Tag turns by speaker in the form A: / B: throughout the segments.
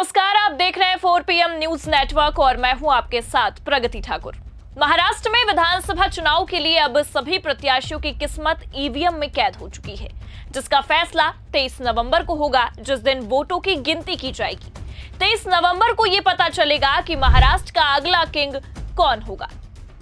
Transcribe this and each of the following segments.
A: नमस्कार आप देख रहे हैं 4 पीएम न्यूज नेटवर्क और मैं हूं आपके साथ प्रगति ठाकुर महाराष्ट्र में विधानसभा चुनाव के लिए अब सभी प्रत्याशियों की किस्मत ईवीएम में कैद हो चुकी है जिसका फैसला 23 नवंबर को होगा जिस दिन वोटों की गिनती की जाएगी 23 नवंबर को यह पता चलेगा कि महाराष्ट्र का अगला किंग कौन होगा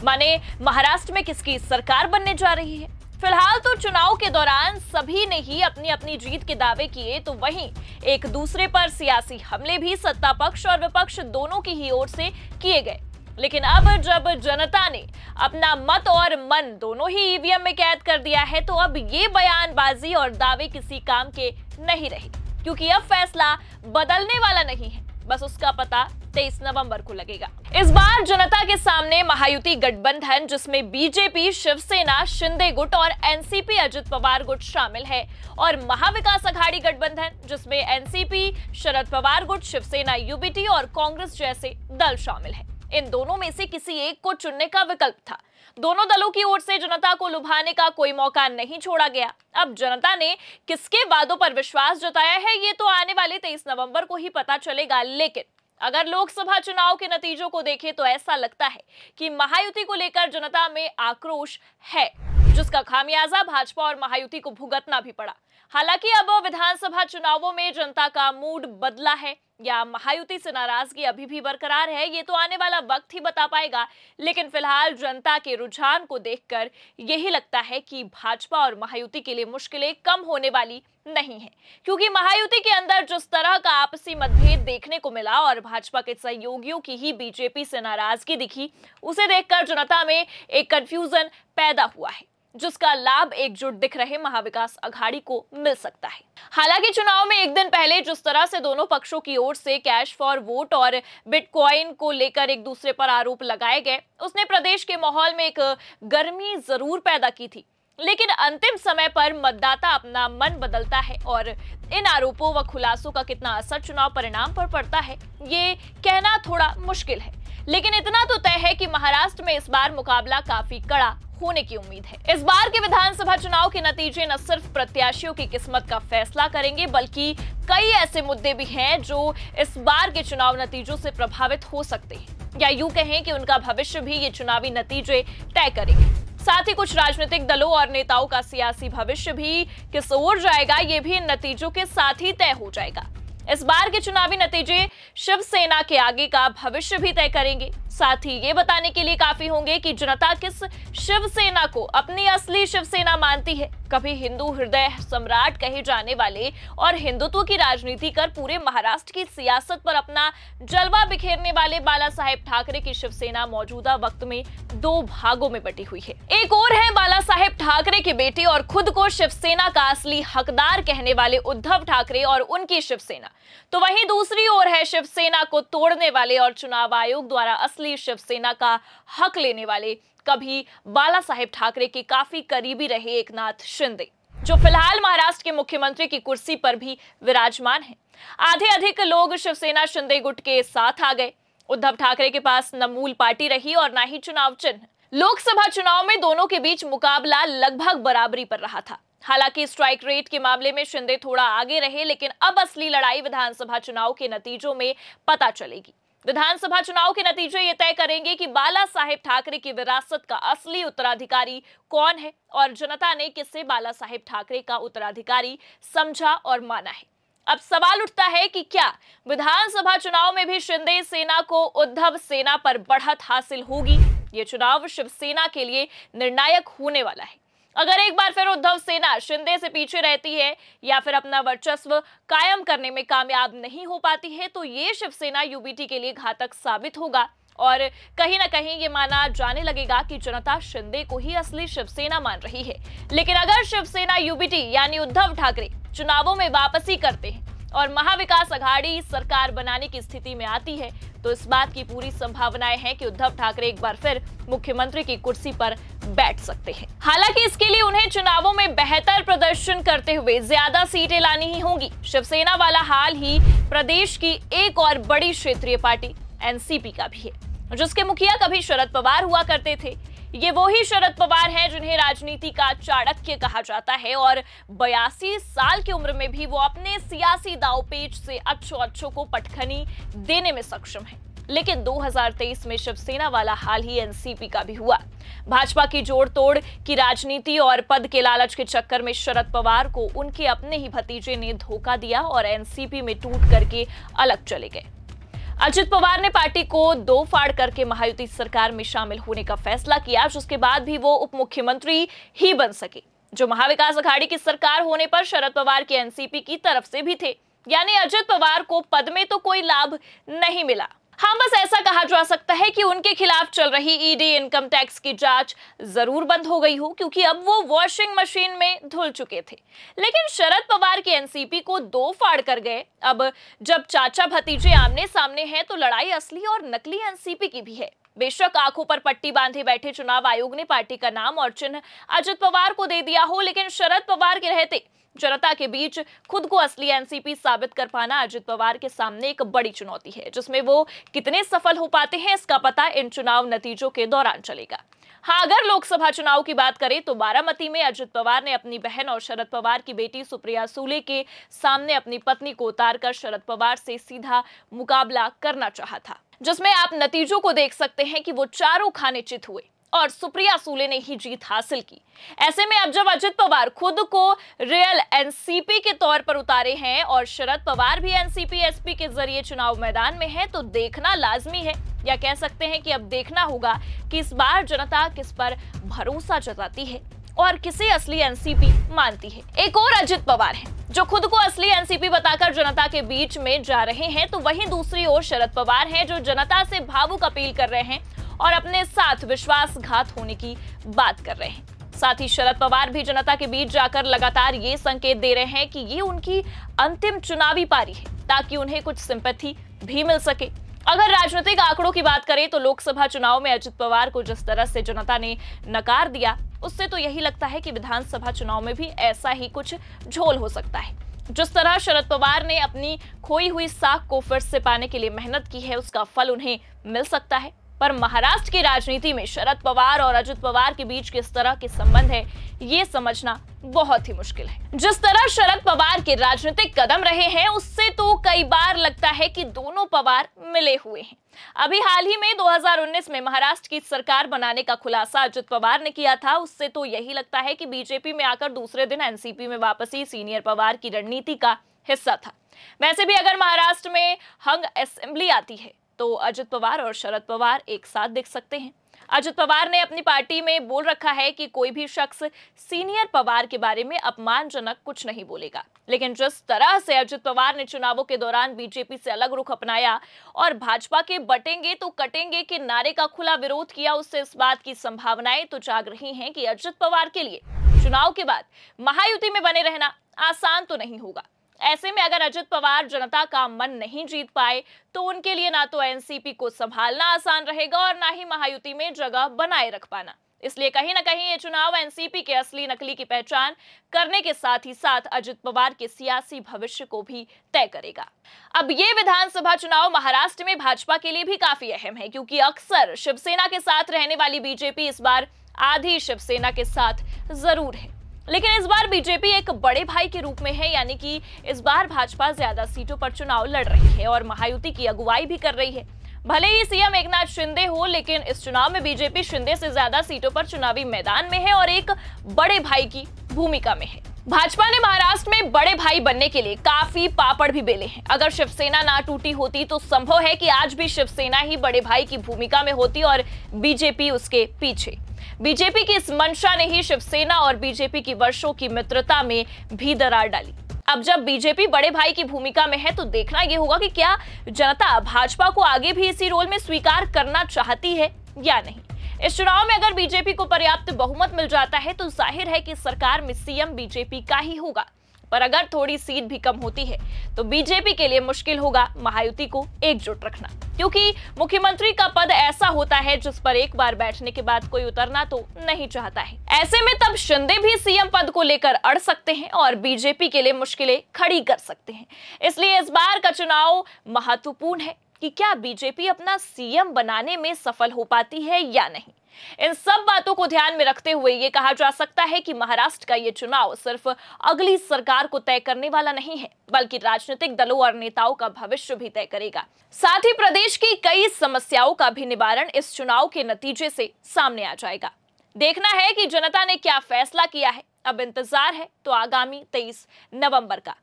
A: माने महाराष्ट्र में किसकी सरकार बनने जा रही है फिलहाल तो चुनाव के दौरान सभी ने ही अपनी अपनी जीत के दावे किए तो वहीं एक दूसरे पर सियासी हमले भी सत्ता पक्ष और विपक्ष दोनों की ही ओर से किए गए लेकिन अब जब जनता ने अपना मत और मन दोनों ही ईवीएम में कैद कर दिया है तो अब ये बयानबाजी और दावे किसी काम के नहीं रहे क्योंकि अब फैसला बदलने वाला नहीं है बस उसका पता तेईस नवंबर को लगेगा इस बार जनता के सामने महायुति गठबंधन जिसमें बीजेपी शिवसेना शिंदे गुट और एनसीपी अजित पवार गुट शामिल है और महाविकास अघाड़ी गठबंधन जिसमें एनसीपी शरद पवार गुट शिवसेना यूबीटी और कांग्रेस जैसे दल शामिल है इन दोनों में से किसी एक को चुनने का विकल्प था दोनों दलों की ओर से जनता को लुभाने का कोई मौका नहीं छोड़ा गया अब जनता ने किसके वादों पर विश्वास जताया है ये तो आने वाले तेईस नवंबर को ही पता चलेगा लेकिन अगर लोकसभा चुनाव के नतीजों को देखें तो ऐसा लगता है कि महायुति को लेकर जनता में आक्रोश है जिसका खामियाजा भाजपा और महायुति को भुगतना भी पड़ा हालांकि अब विधानसभा चुनावों में जनता का मूड बदला है या महायुति से नाराजगी अभी भी बरकरार है ये तो आने वाला वक्त ही बता पाएगा लेकिन फिलहाल जनता के रुझान को देखकर यही लगता है कि भाजपा और महायुति के लिए मुश्किलें कम होने वाली नहीं है क्योंकि महायुति के अंदर जिस तरह का आपसी मतभेद देखने को मिला और भाजपा के सहयोगियों की ही बीजेपी से नाराजगी दिखी उसे देखकर जनता में एक कंफ्यूजन पैदा हुआ है जिसका लाभ एकजुट दिख रहे महाविकास अघाड़ी को मिल सकता है हालांकि चुनाव में एक दिन पहले जिस तरह से दोनों पक्षों की ओर से कैश फॉर वोट और बिटकॉइन को लेकर एक दूसरे पर आरोप लगाए गए उसने प्रदेश के माहौल में एक गर्मी जरूर पैदा की थी लेकिन अंतिम समय पर मतदाता अपना मन बदलता है और इन आरोपों व खुलासों का कितना असर चुनाव परिणाम पर पड़ता है ये कहना थोड़ा मुश्किल है लेकिन इतना तो तय है कि महाराष्ट्र में इस बार मुकाबला काफी कड़ा होने की उम्मीद है इस बार के विधानसभा चुनाव के नतीजे न सिर्फ प्रत्याशियों की किस्मत का फैसला करेंगे बल्कि कई ऐसे मुद्दे भी हैं जो इस बार के चुनाव नतीजों से प्रभावित हो सकते हैं या यूं कहें कि उनका भविष्य भी ये चुनावी नतीजे तय करेंगे साथ ही कुछ राजनीतिक दलों और नेताओं का सियासी भविष्य भी किस ओर जाएगा ये भी इन नतीजों के साथ ही तय हो जाएगा इस बार के चुनावी नतीजे शिवसेना के आगे का भविष्य भी तय करेंगे साथ ही ये बताने के लिए काफी होंगे कि जनता किस शिवसेना को अपनी असली शिवसेना मानती है कभी हिंदू हृदय सम्राट कहे जाने वाले और हिंदुत्व की राजनीति कर पूरे महाराष्ट्र की सियासत पर अपना जलवा बिखेरने वाले बाला साहेब ठाकरे की शिवसेना मौजूदा वक्त में दो भागों में बटी हुई है एक और है बाला साहेब ठाकरे के बेटे और खुद को शिवसेना का असली हकदार कहने वाले उद्धव ठाकरे और उनकी शिवसेना तो वही दूसरी ओर है शिवसेना को तोड़ने वाले और चुनाव आयोग द्वारा असली शिवसेना का हक लेने वाले कभी बाला साहेब ठाकरे के काफी करीबी रहे एक नाथ शिंदे जो फिलहाल महाराष्ट्र के मुख्यमंत्री की कुर्सी पर भी विराजमान है आधे अधिक लोग शिवसेना शिंदे गुट के साथ आ गए उद्धव ठाकरे के पास न मूल पार्टी रही और ना ही चुनाव चिन्ह लोकसभा चुनाव में दोनों के बीच मुकाबला लगभग बराबरी पर रहा था हालांकि स्ट्राइक रेट के मामले में शिंदे थोड़ा आगे रहे लेकिन अब असली लड़ाई विधानसभा चुनाव के नतीजों में पता चलेगी विधानसभा चुनाव के नतीजे ये तय करेंगे कि बाला साहेब ठाकरे की विरासत का असली उत्तराधिकारी कौन है और जनता ने किसे बाला साहेब ठाकरे का उत्तराधिकारी समझा और माना है अब सवाल उठता है कि क्या विधानसभा चुनाव में भी शिंदे सेना को उद्धव सेना पर बढ़त हासिल होगी ये चुनाव शिवसेना के लिए निर्णायक होने वाला है अगर एक बार फिर उद्धव सेना शिंदे से पीछे रहती है या फिर अपना वर्चस्व कायम करने में कामयाब नहीं हो पाती है तो ये शिवसेना यूबीटी के लिए घातक साबित होगा और कहीं ना कहीं ये माना जाने लगेगा कि जनता शिंदे को ही असली शिवसेना मान रही है लेकिन अगर शिवसेना यूबीटी यानी उद्धव ठाकरे चुनावों में वापसी करते हैं और महाविकास अघाड़ी सरकार बनाने की स्थिति में आती है तो इस बात की पूरी संभावनाएं हैं कि उद्धव ठाकरे एक बार फिर मुख्यमंत्री की कुर्सी पर बैठ सकते हैं हालांकि इसके लिए उन्हें चुनावों में बेहतर प्रदर्शन करते हुए ज्यादा सीटें लानी ही होंगी शिवसेना वाला हाल ही प्रदेश की एक और बड़ी क्षेत्रीय पार्टी एनसीपी का भी है जिसके मुखिया कभी शरद पवार हुआ करते थे ये वही शरद पवार हैं जिन्हें राजनीति का चाणक्य कहा जाता है और बयासी साल की उम्र में भी वो अपने सियासी दावपेच से अच्छो अच्छों को पटखनी देने में सक्षम है लेकिन 2023 में शिवसेना वाला हाल ही एनसीपी का भी हुआ भाजपा की जोड़ तोड़ की राजनीति और पद के लालच के चक्कर में शरद पवार को उनके अपने ही भतीजे ने धोखा दिया और एनसीपी में टूट करके अलग चले गए अजित पवार ने पार्टी को दो फाड़ करके महायुति सरकार में शामिल होने का फैसला किया जिसके बाद भी वो उप मुख्यमंत्री ही बन सके जो महाविकास अघाड़ी की सरकार होने पर शरद पवार के एनसीपी की तरफ से भी थे यानी अजित पवार को पद में तो कोई लाभ नहीं मिला हाँ बस ऐसा कहा जा सकता है कि उनके खिलाफ चल रही ईडी इनकम टैक्स की जांच जरूर बंद हो गई हो क्योंकि अब वो वॉशिंग मशीन में धुल चुके थे लेकिन शरद पवार के एनसीपी को दो फाड़ कर गए अब जब चाचा भतीजे आमने सामने हैं तो लड़ाई असली और नकली एनसीपी की भी है बेशक आंखों पर पट्टी बांधे बैठे चुनाव आयोग ने पार्टी का नाम और चिन्ह अजित पवार को दे दिया हो लेकिन शरद पवार के रहते जनता के बीच खुद को असली एनसीपी साबित कर पाना अजित पवार के सामने एक बड़ी चुनौती है जिसमें वो कितने सफल हो पाते हैं इसका पता इन चुनाव नतीजों के दौरान चलेगा हाँ अगर लोकसभा चुनाव की बात करें तो बारामती में अजित पवार ने अपनी बहन और शरद पवार की बेटी सुप्रिया सूले के सामने अपनी पत्नी को उतारकर शरद पवार से सीधा मुकाबला करना चाहा था जिसमें आप नतीजों को देख सकते हैं कि वो चारों खाने चित हुए और सुप्रिया सूले ने ही जीत हासिल की ऐसे में अब जब अजित पवार खुद को रियल एनसीपी के तौर पर उतारे हैं और शरद पवार भी एनसीपी एसपी के जरिए चुनाव मैदान में हैं तो देखना लाजमी है या कह सकते हैं कि अब देखना होगा कि इस बार जनता किस पर भरोसा जताती है और किसे असली एनसीपी मानती है एक और अजित पवार है जो खुद को असली एनसीपी बताकर जनता के बीच में जा रहे हैं तो वहीं दूसरी ओर शरद पवार हैं जो जनता से भावुक अपील कर रहे हैं और अपने साथ विश्वासघात होने की बात कर रहे हैं साथ ही शरद पवार भी जनता के बीच जाकर लगातार ये संकेत दे रहे हैं कि ये उनकी अंतिम चुनावी पारी है ताकि उन्हें कुछ सिंपत्ति भी मिल सके अगर राजनीतिक आंकड़ों की बात करें तो लोकसभा चुनाव में अजित पवार को जिस तरह से जनता ने नकार दिया उससे तो यही लगता है कि विधानसभा चुनाव में भी ऐसा ही कुछ झोल हो सकता है जिस तरह शरद पवार ने अपनी खोई हुई साख को फिर से पाने के लिए मेहनत की है उसका फल उन्हें मिल सकता है पर महाराष्ट्र की राजनीति में शरद पवार और अजित पवार के बीच किस तरह के संबंध है ये समझना बहुत ही मुश्किल है जिस तरह शरद पवार के राजनीतिक कदम रहे हैं उससे तो कई बार लगता है कि दोनों पवार मिले हुए हैं अभी हाल ही में 2019 में महाराष्ट्र की सरकार बनाने का खुलासा अजित पवार ने किया था उससे तो यही लगता है कि बीजेपी में आकर दूसरे दिन एनसीपी में वापसी सीनियर पवार की रणनीति का हिस्सा था वैसे भी अगर महाराष्ट्र में हंग असेंबली आती है तो अजित पवार और शरद पवार एक साथ देख सकते हैं अजित पवार ने अपनी पार्टी में बोल रखा है कि कोई भी शख्स सीनियर पवार के बारे में अपमानजनक कुछ नहीं बोलेगा लेकिन जिस तरह से अजित पवार ने चुनावों के दौरान बीजेपी से अलग रुख अपनाया और भाजपा के बटेंगे तो कटेंगे के नारे का खुला विरोध किया उससे इस बात की संभावनाएं तो जाग रही हैं कि अजित पवार के लिए चुनाव के बाद महायुति में बने रहना आसान तो नहीं होगा ऐसे में अगर अजित पवार जनता का मन नहीं जीत पाए तो उनके लिए ना तो एनसीपी को संभालना आसान रहेगा और ना ही महायुति में जगह बनाए रख पाना इसलिए कहीं ना कहीं ये चुनाव एनसीपी के असली नकली की पहचान करने के साथ ही साथ अजित पवार के सियासी भविष्य को भी तय करेगा अब ये विधानसभा चुनाव महाराष्ट्र में भाजपा के लिए भी काफी अहम है क्योंकि अक्सर शिवसेना के साथ रहने वाली बीजेपी इस बार आधी शिवसेना के साथ जरूर है लेकिन इस बार बीजेपी एक बड़े भाई के रूप में है यानी कि इस बार भाजपा ज्यादा सीटों पर चुनाव लड़ रही है और महायुति की अगुवाई भी कर रही है भले ही सीएम एक नाथ शिंदे हो लेकिन इस चुनाव में बीजेपी शिंदे से ज्यादा सीटों पर चुनावी मैदान में है और एक बड़े भाई की भूमिका में है भाजपा ने महाराष्ट्र में बड़े भाई बनने के लिए काफी पापड़ भी बेले हैं अगर शिवसेना ना टूटी होती तो संभव है कि आज भी शिवसेना ही बड़े भाई की भूमिका में होती और बीजेपी उसके पीछे बीजेपी की इस मंशा ने ही शिवसेना और बीजेपी की वर्षों की मित्रता में भी दरार डाली अब जब बीजेपी बड़े भाई की भूमिका में है तो देखना यह होगा कि क्या जनता भाजपा को आगे भी इसी रोल में स्वीकार करना चाहती है या नहीं इस चुनाव में अगर बीजेपी को पर्याप्त बहुमत मिल जाता है तो जाहिर है कि सरकार में सीएम बीजेपी का ही होगा पर अगर थोड़ी सीट भी कम होती है तो बीजेपी के लिए मुश्किल होगा महायुति को एकजुट रखना क्योंकि मुख्यमंत्री का पद ऐसा होता है जिस पर एक बार बैठने के बाद कोई उतरना तो नहीं चाहता है ऐसे में तब शिंदे भी सीएम पद को लेकर अड़ सकते हैं और बीजेपी के लिए मुश्किलें खड़ी कर सकते हैं इसलिए इस बार का चुनाव महत्वपूर्ण है कि क्या बीजेपी अपना सीएम बनाने में सफल हो पाती है या नहीं इन सब बातों को ध्यान में रखते हुए ये कहा जा सकता है कि महाराष्ट्र का ये चुनाव सिर्फ अगली सरकार को तय करने वाला नहीं है बल्कि राजनीतिक दलों और नेताओं का भविष्य भी तय करेगा साथ ही प्रदेश की कई समस्याओं का भी निवारण इस चुनाव के नतीजे से सामने आ जाएगा देखना है कि जनता ने क्या फैसला किया है अब इंतजार है तो आगामी तेईस नवंबर का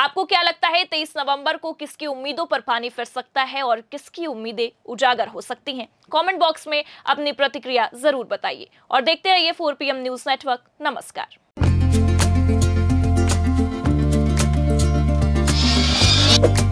A: आपको क्या लगता है तेईस नवंबर को किसकी उम्मीदों पर पानी फिर सकता है और किसकी उम्मीदें उजागर हो सकती हैं कमेंट बॉक्स में अपनी प्रतिक्रिया जरूर बताइए और देखते रहिए फोर पी न्यूज नेटवर्क नमस्कार